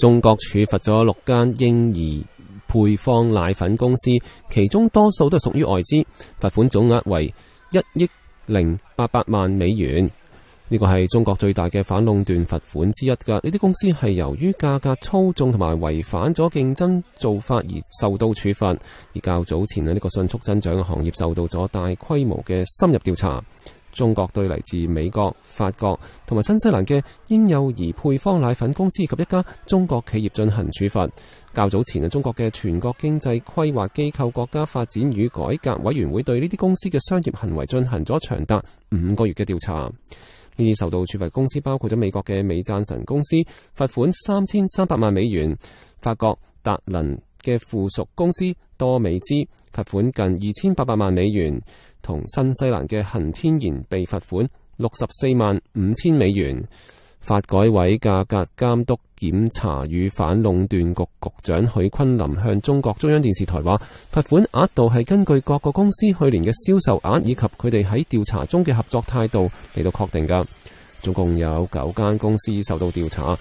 中國處罰咗六間嬰兒配方奶粉公司，其中多數都属屬於外資，罰款總額為一億零八百萬美元。呢個係中國最大嘅反壟斷罰款之一㗎。呢啲公司係由於價格操縱同埋違反咗競爭做法而受到處罰。而較早前呢，呢個迅速增長嘅行業受到咗大規模嘅深入調查。中國對嚟自美國、法國同埋新西蘭嘅嬰幼兒配方奶粉公司及一家中國企業進行處罰。較早前啊，中國嘅全國經濟規劃機構國家發展與改革委員會對呢啲公司嘅商業行為進行咗長達五個月嘅調查。啲受到處罰公司包括咗美國嘅美讚神公司，罰款三千三百萬美元；法國達能嘅附屬公司多美滋，罰款近二千八百萬美元。同新西兰嘅恒天然被罚款六十四万五千美元。发改委价格监督检查与反垄断局局长许坤林向中国中央电视台话：，罚款额度系根据各个公司去年嘅销售额以及佢哋喺调查中嘅合作态度嚟到确定噶。总共有九间公司受到调查。